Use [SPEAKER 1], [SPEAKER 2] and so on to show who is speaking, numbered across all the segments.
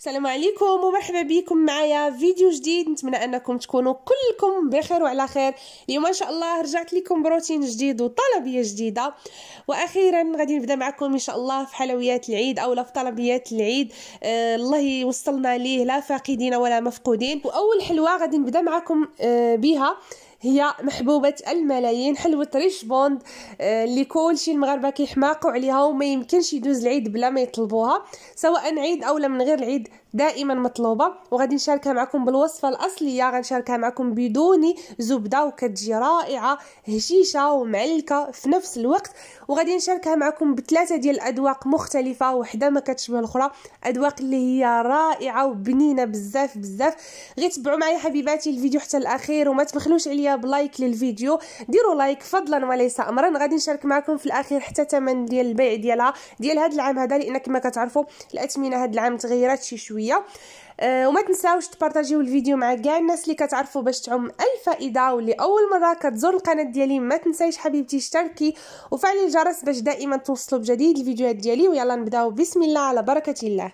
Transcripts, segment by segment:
[SPEAKER 1] السلام عليكم ومرحبا بكم معايا فيديو جديد نتمنى انكم تكونوا كلكم بخير وعلى خير اليوم ان شاء الله رجعت لكم بروتين جديد وطلبيه جديده واخيرا غادي نبدا معكم ان شاء الله في حلويات العيد او في طلبيات العيد آه الله يوصلنا ليه لا فاقدين ولا مفقودين واول حلوه غادي نبدا معكم آه بها هي محبوبة الملايين حلوة ريش بوند آه، اللي كل شي المغاربة كيحماقوا عليها وما يمكنش يدوز العيد بلا ما يطلبوها سواء عيد أو من غير العيد دائما مطلوبه وغادي نشاركها معكم بالوصفه الاصليه غنشاركها معكم بدون زبده وكتجي رائعه هشيشه ومعلكه في نفس الوقت وغادي نشاركها معكم بثلاثه ديال الاذواق مختلفه وحده ما كتشبه الاخرى اذواق اللي هي رائعه وبنينه بزاف بزاف غير تبعوا معايا حبيباتي الفيديو حتى الاخير وما تبخلوش عليا بلايك للفيديو ديروا لايك فضلا وليس امرا غادي نشارك معكم في الاخير حتى ثمن ديال البيع ديالها ديال هذا العام هذا لان كما كتعرفوا الاثمنه هذا العام تغيرات شي شويه شويه أه وما تنساوش تبارطاجيو الفيديو مع كاع الناس اللي كتعرفوا باش تعم الفائده واللي اول مره كتزور القناه ديالي ما تنسايش حبيبتي اشتركي وفعلي الجرس باش دائما توصلوا بجديد الفيديوهات ديالي ويلا نبداو بسم الله على بركه الله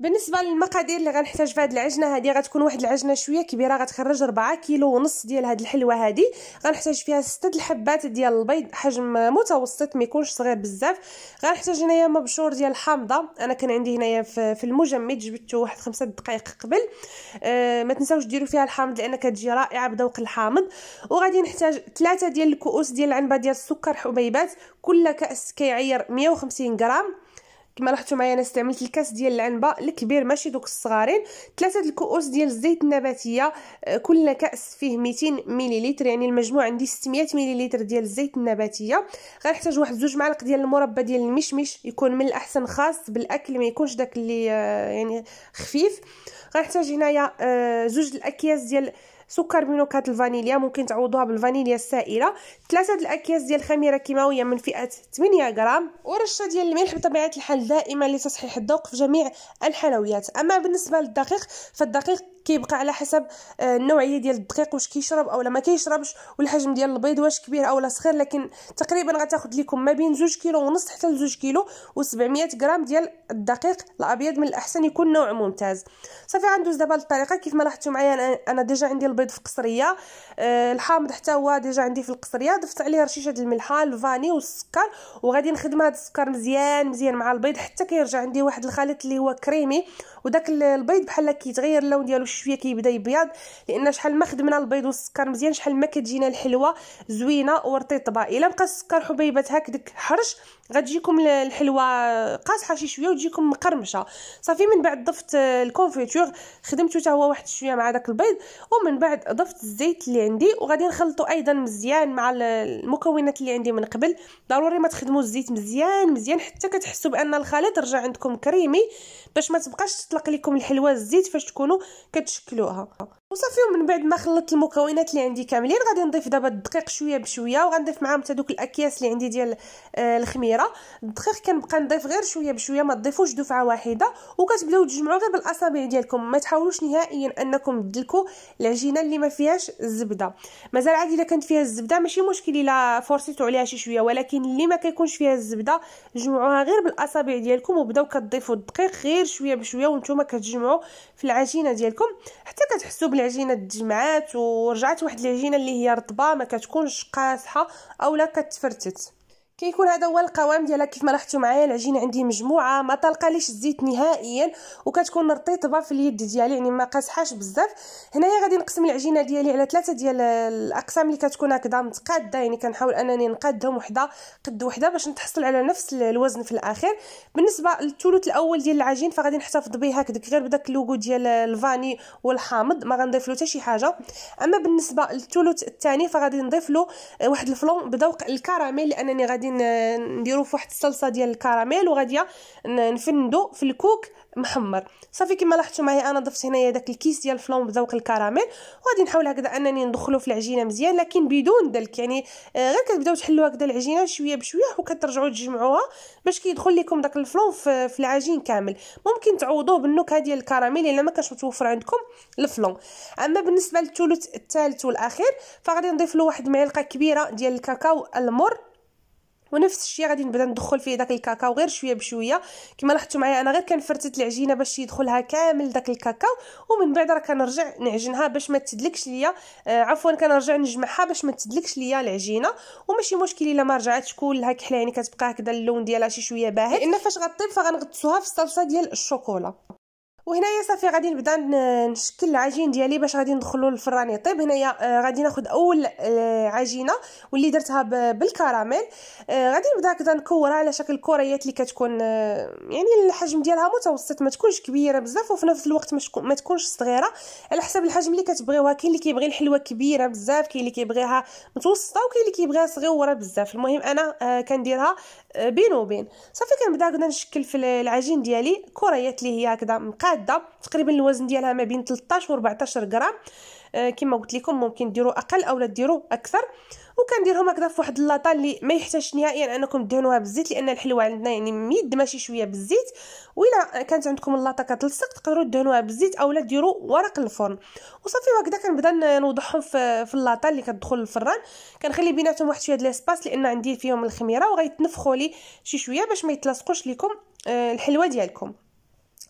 [SPEAKER 1] بالنسبه للمقادير اللي غنحتاج في هذه العجنه هذه غتكون واحد العجنه شويه كبيره غتخرج 4 كيلو ونص ديال هذه الحلوه هذه غنحتاج فيها 6 الحبات ديال البيض حجم متوسط ما يكونش صغير بزاف غنحتاج هنايا مبشور ديال الحامضه انا كان عندي هنايا في المجمد جبدته واحد 5 دقائق قبل أه ما تنساوش ديروا فيها الحامض لان كتجي رائعه بذوق الحامض وغادي نحتاج 3 ديال الكؤوس ديال العنبه ديال السكر حبيبات كل كاس كيعير 150 غرام كما لاحظتوا معايا انا استعملت الكاس ديال العنبه الكبير ماشي دوك الصغارين ثلاثه الكؤوس ديال الزيت النباتيه آه، كل كاس فيه 200 مليلتر يعني المجموع عندي 600 مليلتر ديال الزيت النباتيه غنحتاج واحد زوج معالق ديال المربى ديال المشمش يكون من الاحسن خاص بالاكل ما يكونش داك اللي آه، يعني خفيف غنحتاج هنايا آه، زوج الاكياس ديال سكر من نكهه الفانيليا ممكن تعوضوها بالفانيليا السائله ثلاثه الاكياس ديال الخميره كيماويه من فئه 8 غرام ورشه ديال الملح بطبيعه الحال دائما لتصحيح الذوق في جميع الحلويات اما بالنسبه للدقيق فالدقيق كيبقى على حسب آه، النوعيه ديال الدقيق واش كيشرب اولا ما كيشربش والحجم ديال البيض واش كبير اولا صغير لكن تقريبا غتاخذ لكم ما بين 2 كيلو ونص حتى ل 2 كيلو و700 غرام ديال الدقيق الابيض من الاحسن يكون نوع ممتاز صافي غندوز دابا للطريقه كيف ما لاحظتوا معايا انا ديجا عندي البيض في قصريه آه، الحامض حتى هو ديجا عندي في القصريه ضفت عليه رشيشه الملحه الفاني والسكر وغادي نخدم هذا السكر مزيان مزيان مع البيض حتى كيرجع عندي واحد الخليط اللي هو كريمي وداك البيض بحال كيتغير اللون ديالو شويه كيبدا يبيض لان شحال ما خدمنا البيض والسكر مزيان شحال ما كتجينا الحلوه زوينه ورطيطبه الا بقى السكر حبيبات هكداك حرش غتجيكم الحلوه قاصحه شي شويه وتجيكم مقرمشه صافي من بعد ضفت الكونفيتور خدمته حتى هو واحد شويه مع داك البيض ومن بعد ضفت الزيت اللي عندي وغادي نخلطو ايضا مزيان مع المكونات اللي عندي من قبل ضروري ما تخدموا الزيت مزيان مزيان حتى كتحسوا بان الخليط رجع عندكم كريمي باش ما تبقاش تطلق لكم الحلوه الزيت فاش تكونوا كتشكلوها وصافي ومن بعد ما خلطت المكونات اللي عندي كاملين غادي نضيف دابا الدقيق شويه بشويه وغنضيف معاهم حتى دوك الاكياس اللي عندي ديال آه الخميره الدقيق كنبقى نضيف غير شويه بشويه ما تضيفوش دفعه واحده وكتبداو تجمعوا غير بالاصابع ديالكم ما تحاولوش نهائيا انكم تدلكوا العجينه اللي ما فيهاش الزبده مازال عادي الا كانت فيها الزبده ماشي مشكل الا فرصيتو عليها شي شويه ولكن اللي ما كيكونش فيها الزبده جمعوها غير بالاصابع ديالكم وبداو كتضيفوا الدقيق غير شويه بشويه وانتم كتجمعوا في العجينه ديالكم حتى كتحسوا العجينه تجمعات ورجعت واحد العجينه اللي هي رطبه ما كتكونش قاسحه اولا كتفرتت كيكون هذا هو القوام ديالها كيف ما لاحظتوا معايا العجينه عندي مجموعه ما طلقاليش الزيت نهائيا وكتكون رطيطبه في اليد ديالي يعني ما قاسحاش بزاف هنايا غادي نقسم العجينه ديالي على ثلاثه ديال الاقسام اللي كتكون هكذا متقاده يعني كنحاول انني نقادهم وحده قد وحده باش نتحصل على نفس الوزن في الاخير بالنسبه للثلث الاول ديال العجين فغادي نحتفظ به هكذا غير بداك اللوغو ديال الفاني والحامض ما غنضيف له حتى شي حاجه اما بالنسبه للثلث الثاني فغادي نضيف له واحد الفلون بذوق الكراميل لانني غادي نديرو فواحد الصلصه ديال الكراميل وغادي نفندو في الكوك محمر صافي كما لاحظتوا معايا انا ضفت هنايا داك الكيس ديال الفلون بذوق الكراميل وغادي نحاول هكذا انني ندخلو في العجينه مزيان لكن بدون دلك يعني آه، غير كتبداو تحلو هكذا العجينه شويه بشويه وكترجعوا تجمعوها باش كيدخل لكم داك الفلون في العجين كامل ممكن تعوضوه بالنكهه ديال الكراميل الا ما كانش متوفر عندكم الفلون اما بالنسبه للثلث الثالث والاخير فغادي نضيف له واحد معلقه كبيره ديال الكاكاو المر ونفس الشيء غادي نبدا ندخل فيه داك الكاكاو غير شويه بشويه كما لاحظتوا معايا انا غير كنفرتت العجينه باش يدخلها كامل داك الكاكاو ومن بعد راه كنرجع نعجنها باش ما تدلكش ليا آه عفوا كنرجع نجمعها باش ما تدلكش ليا العجينه وماشي مشكل الا ما رجعتش كلها كحله يعني كتبقى هكذا اللون ديالها شي شويه باهت لان فاش غطيب فغنغطسوها في الصلصه ديال الشوكولا وهنايا صافي غادي نبدا نشكل العجين ديالي باش غادي ندخلو الفران يطيب هنايا آه، غادي ناخد اول آه، عجينه واللي درتها بالكراميل آه، غادي نبدا هكذا نكورها على شكل كريات اللي كتكون يعني الحجم ديالها متوسط ما تكونش كبيره بزاف وفي نفس الوقت ما تكونش صغيره على حسب الحجم اللي كتبغيوها كاين اللي كيبغي الحلوه كبيره بزاف كاين اللي كيبغيها متوسطه وكاين اللي كيبغيها صغيره بزاف المهم انا كنديرها بينه وبين صافي كنبدا هكذا نشكل في العجين ديالي كريات اللي هي هكذا مقاده تقريبا الوزن ديالها ما بين 13 و 14 غرام آه، كما قلت لكم ممكن ديروا اقل اولا ديروا اكثر وكنديرهم هكذا واحد اللاطه اللي ما يحتاجش نهائيا انكم دهنوها بالزيت لان الحلوه عندنا يعني ميد ماشي شويه بالزيت ولا كانت عندكم اللاطه كتلصق تقدروا دهنوها بالزيت اولا ديروا ورق الفرن وصافي هكذا كنبدا نوضحهم في, في اللاطه اللي كتدخل للفران كنخلي بيناتهم واحد شويه ديال لان عندي فيهم الخميره وغيتنفخوا لي شي شويه باش ما يتلصقوش لكم آه، الحلوه ديالكم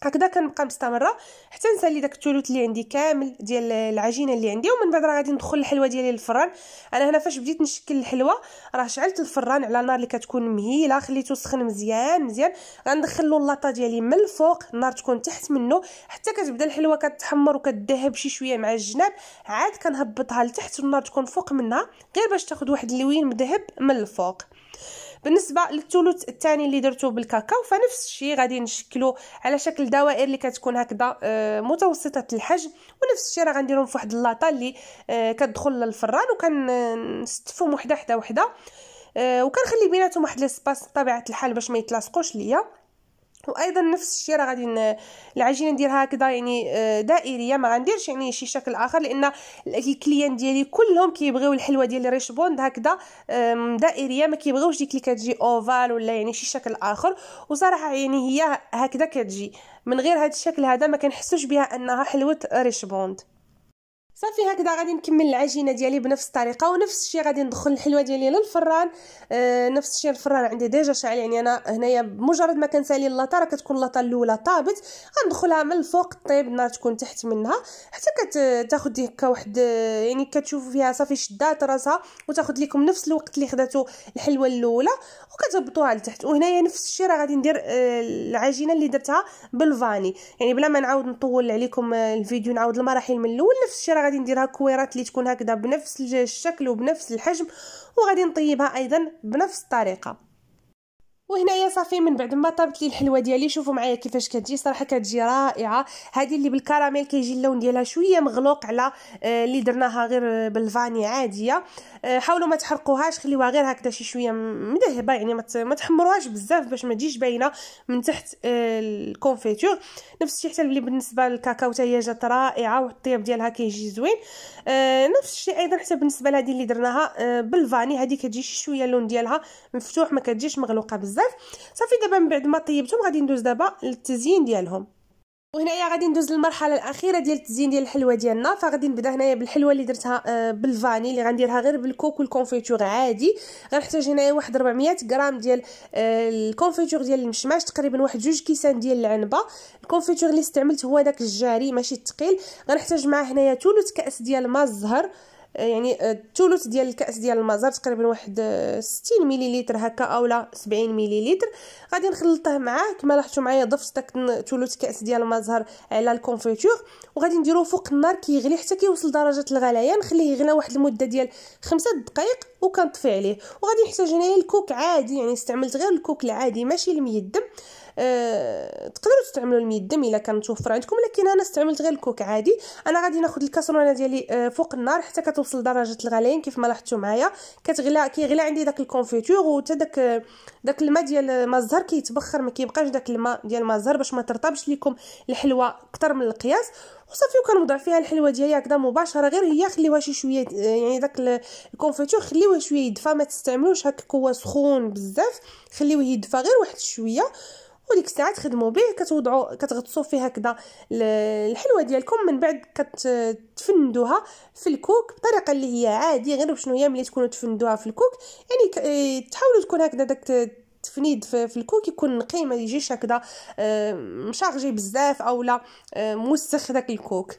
[SPEAKER 1] هكذا كنبقى مستمره حتى نسالي داك الثلث اللي عندي كامل ديال العجينه اللي عندي ومن بعد راه غادي ندخل الحلوه ديالي للفران انا هنا فاش بديت نشكل الحلوه راه شعلت الفران على نار اللي كتكون مهيله خليته سخن مزيان مزيان غندخل له اللاطه ديالي من الفوق النار تكون تحت منه حتى كتبدا الحلوه كتحمر وكتذهب شي شويه مع الجناب عاد كنهبطها لتحت والنار تكون فوق منها غير باش تاخد واحد اللوين مذهب من الفوق بالنسبه للثلث الثاني اللي درتو بالكاكاو فنفس الشيء غادي نشكلو على شكل دوائر اللي كتكون هكذا آه، متوسطه الحجم ونفس الشيء راه غنديرهم في واحد اللاطه اللي آه، كتدخل للفران وكنستفهم وحده حدا وحده آه، وكنخلي بيناتهم واحد سباس بطبيعه الحال باش ما يتلاصقوش ليا وايضا نفس الشيء راه غادي العجينه نديرها هكذا يعني آه، دائريه ما غنديرش يعني شي شكل اخر لان الكليان ديالي كلهم كيبغيو الحلوه ديال ريش بوند هكذا دائريه ما كيبغيوش ديك اللي كتجي اوفال ولا يعني شي شكل اخر وصراحه يعني هي هكذا كتجي من غير هذا الشكل هذا ما كنحسوش بها انها حلوه ريش بوند صافي هكذا غادي نكمل العجينه ديالي بنفس الطريقه ونفس الشيء غادي ندخل الحلوه ديالي للفران آه نفس الشيء الفران عندي ديجا شاعل يعني انا هنايا بمجرد ما كنسالي اللاطه راه كتكون اللاطه الاولى طابت غندخلها من الفوق طيب النار تكون تحت منها حتى كتاخذ هكا واحد آه، يعني كتشوفوا فيها صافي شدات راسها وتاخذ لكم نفس الوقت اللي خداتو الحلوه الاولى وكتهبطوها لتحت وهنايا نفس الشيء راه غادي ندير آه العجينه اللي درتها بالفاني يعني بلا ما نعاود نطول عليكم آه، الفيديو نعاود المراحل من الاول نفس الشيء راه غادي نديرها كويرات اللي تكون هكذا بنفس الشكل وبنفس الحجم وغادي نطيبها ايضا بنفس الطريقه وهنايا صافي من بعد ما طابت لي الحلوه ديالي شوفوا معايا كيفاش كتجي صراحه كتجي رائعه هذه اللي بالكراميل كيجي اللون ديالها شويه مغلوق على آه، اللي درناها غير بالفاني عاديه آه، حاولوا ما تحرقوهاش خليوها غير هكذا شي شويه مذهبه يعني ما تحمروهاش بزاف باش ما تجيش باينه من تحت آه، الكونفيتور نفس الشيء حتى بالنسبه للكاكاو هي جات رائعه والطياب ديالها كيجي زوين نفس الشيء ايضا حتى بالنسبه لهذه اللي درناها بالفاني هذه كتجي شويه اللون ديالها مفتوح ما كتجيش مغلوقه بزاف بزاف صافي دابا من بعد ما طيبتهم غادي ندوز دابا للتزيين ديالهم وهنايا غادي ندوز للمرحله الاخيره ديال التزيين ديال الحلوه ديالنا فغادي نبدا هنايا بالحلوه اللي درتها آه، بالفاني اللي غنديرها غير بالكوك والكونفيتور عادي غنحتاج هنايا واحد 400 غرام ديال آه، الكونفيتور ديال المشماش تقريبا واحد جوج كيسان ديال العنبه الكونفيتور اللي استعملت هو داك الجاري ماشي الثقيل غنحتاج معاه هنايا ثلث كاس ديال ماء الزهر آه، يعني الثلث آه، ديال الكاس ديال المازار تقريبا واحد 60 آه، مليلتر هكا اولا 70 مليلتر غادي نخلطه معاه كما لاحظتوا معايا ضفت داك ثلث كاس ديال المزهر على الكونفيتور وغادي نديروه فوق النار كيغلي حتى كيوصل درجه الغليان نخليه يغلى واحد المده ديال 5 دقائق وكنطفي عليه وغادي نحتاج هنايا الكوك عادي يعني استعملت غير الكوك العادي ماشي الميدم أه... تقدروا تستعملوا الميدم الا كان متوفر عندكم لكن انا استعملت غير الكوك عادي انا غادي ناخذ الكاسرونه ديالي آه، فوق النار حتى كتوصل درجه الغليان كيف ما لاحظتوا معايا كتغلى كيغلى عندي داك الكونفيتور وحتى داك داك الماء ديال ما الزهر كيتبخر ما كيبقاش داك الماء ديال ما الزهر باش ما ترطبش لكم الحلوه اكثر من القياس وصافي وكنوضع فيها الحلوه ديالي هكذا مباشره غير هي خليوها شي شويه آه، يعني داك الكونفيتور خليوه شويه يدفى ما تستعملوش هكا هو سخون بزاف خليوه يدفى غير واحد شويه وديك الساعه تخدموا به كتوضعوا كتغطسوا فيه هكذا الحلوه ديالكم من بعد كتفندوها في الكوك بطريقه اللي هي عاديه غير شنو هي ملي تكونوا تفندوها في الكوك يعني إيه، تحاولوا تكون هكذا داك تفنيد في الكوك يكون نقي ما يجيش هكذا آه، مشارجي بزاف اولا آه، موسخ داك الكوك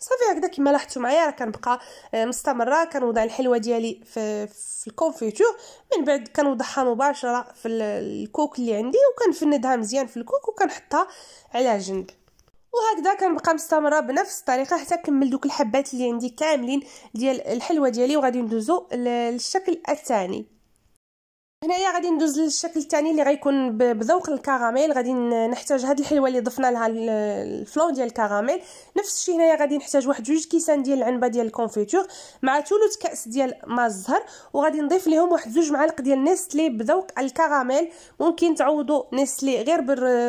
[SPEAKER 1] صافي هكذا كما لاحظتوا معايا راه كنبقى آه، مستمره كنوضع الحلوه ديالي في, في الكونفيتور من بعد كنوضعها مباشره في الكوك اللي عندي وكنفندها مزيان في الكوك وكنحطها على جنب وهكذا كنبقى مستمره بنفس الطريقه حتى كمل دوك الحبات اللي عندي كاملين ديال الحلوه ديالي وغادي ندوزو للشكل الثاني هنايا غادي ندوز للشكل الثاني اللي غيكون بذوق الكراميل غادي نحتاج هاد الحلوه اللي ضفنا لها الفلون ديال الكراميل نفس الشيء هنايا غادي نحتاج واحد جوج كيسان ديال العنبه ديال الكونفيتور مع ثلث كاس ديال ماء الزهر وغادي نضيف لهم واحد جوج معالق ديال نيسلي بذوق الكراميل ممكن تعوضوا نيسلي غير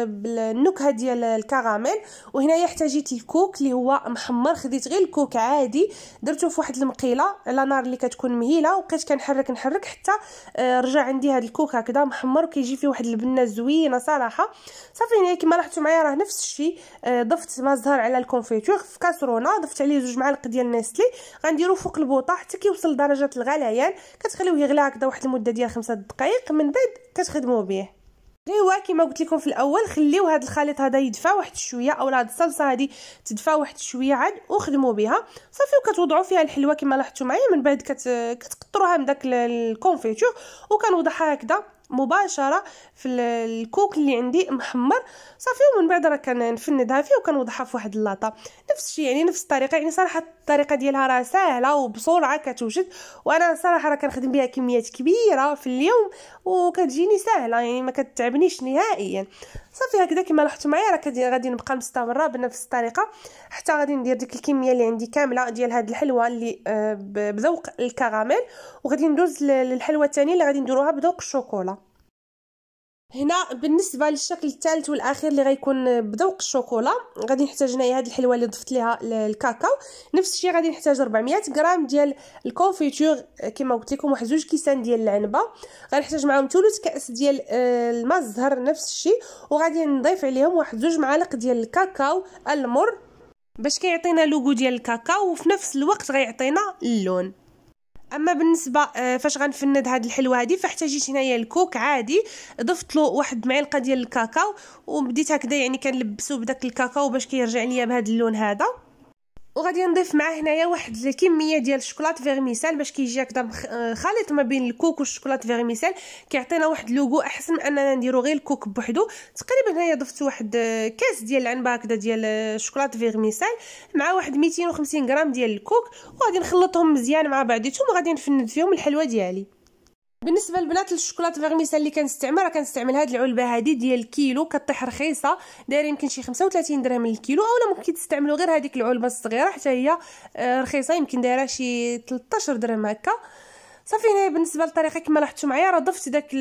[SPEAKER 1] بالنكهه ديال الكراميل وهنايا احتاجيت الكوك اللي هو محمر خديت غير الكوك عادي درته في واحد المقيله على نار اللي كتكون مهيله وبقيت كنحرك نحرك حتى آه، رجع عندي عندي هاد الكوك هكذا محمر وكيجي فيه واحد البنه زوينه صراحه صافي يعني كما لاحظتوا معايا راه نفس الشيء آه، ضفت ما زهر على الكونفيتور في كاسرونه ضفت عليه زوج معالق ديال نيسلي غنديرو فوق البوطه حتى كيوصل لدرجه الغليان كتخليوه يغلى هكذا واحد المده ديال خمسة دقائق من بعد كتخدموا به ايوا كما قلت لكم في الاول خليو هذا الخليط هذا يدفى واحد شويه اولا هاد الصلصه هذه تدفى واحد شويه عاد وخدموا بها صافي وكتوضعوا فيها الحلوه كما لاحظتوا معايا من بعد كت... كتقطروها من داك الكونفيتور وكنوضعها هكذا مباشره في الكوك اللي عندي محمر صافي ومن بعد راه كنفندها فيه وكنوضعها في واحد اللاطه نفس الشيء يعني نفس الطريقه يعني صراحه الطريقه ديالها راه ساهله وبسرعه كتوجد وانا صراحه راه كنخدم بها كميات كبيره في اليوم وكتجيني ساهله يعني ما كتعبنيش نهائيا صافي هكذا كما لاحظتوا معايا راه غادي نبقى مستمره بنفس الطريقه حتى غادي ندير ديك الكميه اللي عندي كامله ديال هاد الحلوه اللي آه، بذوق الكراميل وغادي ندوز للحلوه الثانيه اللي غادي نديروها بذوق الشوكولا هنا بالنسبه للشكل الثالث والاخير اللي غيكون بذوق الشوكولا غادي نحتاج هنايا هذه الحلوه اللي ضفت ليها الكاكاو نفس الشيء غادي نحتاج 400 غرام ديال الكونفيتور كما قلت لكم واحد كيسان ديال العنبه غنحتاج معاهم ثلث كاس ديال آه، الماء الزهر نفس الشيء وغادي نضيف عليهم واحد زوج معالق ديال الكاكاو المر باش كيعطينا لوغو ديال الكاكاو وفي نفس الوقت غيعطينا اللون اما بالنسبه آه، فاش غنفند هاد الحلوه هادي فاحتاجيت هنايا الكوك عادي ضفت له واحد معلقه ديال الكاكاو وبديت هكذا يعني كنلبسو بداك الكاكاو باش كيرجع ليا بهذا اللون هذا وغادي نضيف معاه هنايا واحد الكميه ديال الشوكولات فيرميسال باش كيجي هكذا آه، خليط ما بين الكوك والشوكولات فيرميسال كيعطينا واحد لوغو احسن من اننا نديرو غير الكوك بوحدو تقريبا هنايا ضفت واحد آه، كاس ديال العنبه هكذا ديال الشوكولات آه، فيرميسال مع واحد 250 غرام ديال الكوك وغادي نخلطهم مزيان مع بعضيتهم وغادي نفند فيهم الحلوى ديالي بالنسبه للبنات الشوكولات فيرميسا اللي كنستعمل راه كنستعمل هاد العلبه هادي ديال الكيلو كطيح رخيصه دايره يمكن شي 35 درهم للكيلو اولا ممكن تستعملوا غير هذيك العلبه الصغيره حتى هي آه، رخيصه يمكن دايره شي 13 درهم هكا صافي هنا بالنسبه للطريقه كما لاحظتوا معايا راه ضفت داك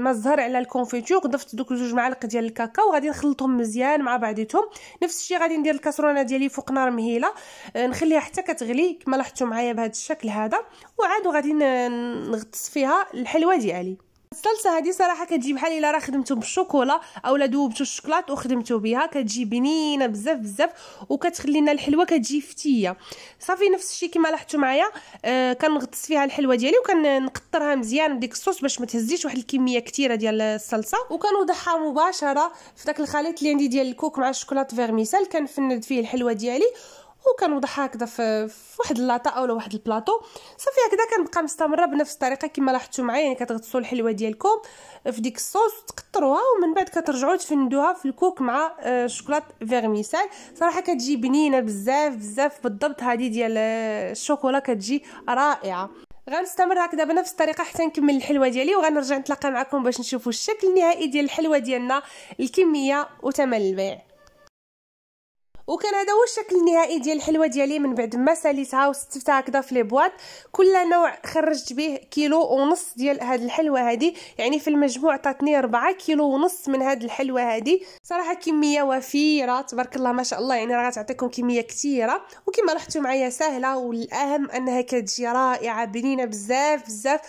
[SPEAKER 1] ما الزهر على الكونفيتور ضفت دوك جوج معالق ديال الكاكاو غادي نخلطهم مزيان مع بعضيتهم نفس الشيء غادي ندير الكاسرونه ديالي فوق نار مهيله آه، نخليها حتى كتغلي كما لاحظتوا معايا بهذا الشكل هذا وعاد غادي نغطس فيها الحلوه ديالي الصلصه هذه صراحه كتجي بحال الا راه خدمتو بالشوكولا اولا دوبتو الشوكولات وخدمته بها كتجي بنينه بزاف بزاف وكتخلي لنا الحلوه كتجي فتيه صافي نفس الشيء كما لاحظتوا معايا آه كنغطس فيها الحلوه ديالي وكنقطرها مزيان بديك الصوص باش ما تهزيش واحد الكميه كثيره ديال الصلصه وكنوضعها مباشره في داك الخليط اللي عندي ديال الكوك مع الشوكولات فيرميسال كنفند فيه الحلوه ديالي وكنوضعها هكذا في واحد اللاطا اولا واحد البلاطو صافي هكذا كنبقى مستمره بنفس الطريقه كما لاحظتوا معايا يعني كتغطسوا الحلوه ديالكم في ديك الصوص تقطروها ومن بعد كترجعوا تفندوها في الكوك مع آه، شوكولات فيرميسال صراحه كتجي بنينه بزاف بزاف بالضبط هذه ديال آه، الشوكولا كتجي رائعه غنستمر هكذا بنفس الطريقه حتى نكمل الحلوه ديالي وغنرجع نتلاقى معكم باش نشوفوا الشكل النهائي ديال الحلوه ديالنا الكميه وثمن البيع وكان هذا هو الشكل النهائي ديال الحلوه ديالي من بعد ما ساليتها وستفتها هكذا في لي بواط كل نوع خرجت به كيلو ونص ديال هاد الحلوه هادي يعني في المجموع عطاتني 4 كيلو ونص من هاد الحلوه هادي صراحه كميه وفيره تبارك الله ما شاء الله يعني راه غتعطيكم كميه كثيره وكما لاحظتوا معايا سهله والاهم انها كتجي رائعه بنينه بزاف بزاف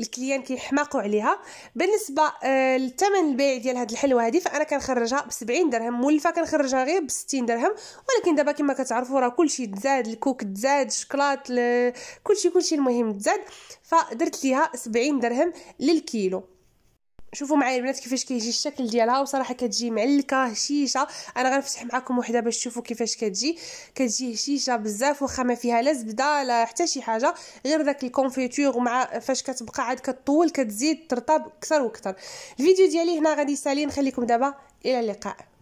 [SPEAKER 1] الكليان كيحماقوا عليها بالنسبه آه للثمن البيع ديال هاد الحلوه هذه فانا كنخرجها ب 70 درهم مولفه كنخرجها غير ب 60 درهم ولكن دابا كما كتعرفوا راه كلشي تزاد الكوك تزاد الشكلاط كلشي كلشي المهم تزاد فدرت ليها 70 درهم للكيلو شوفوا معايا البنات كيفاش كيجي الشكل ديالها وصراحه كتجي معلكه هشيشه انا غنفتح معكم وحده باش تشوفوا كيفاش كتجي كتجي هشيشه بزاف واخا ما فيها لا زبده لا حتى شي حاجه غير داك الكونفيتور ومع فاش كتبقى عاد كطول كتزيد ترطب اكثر واكثر الفيديو ديالي هنا غادي يسالي نخليكم دابا الى اللقاء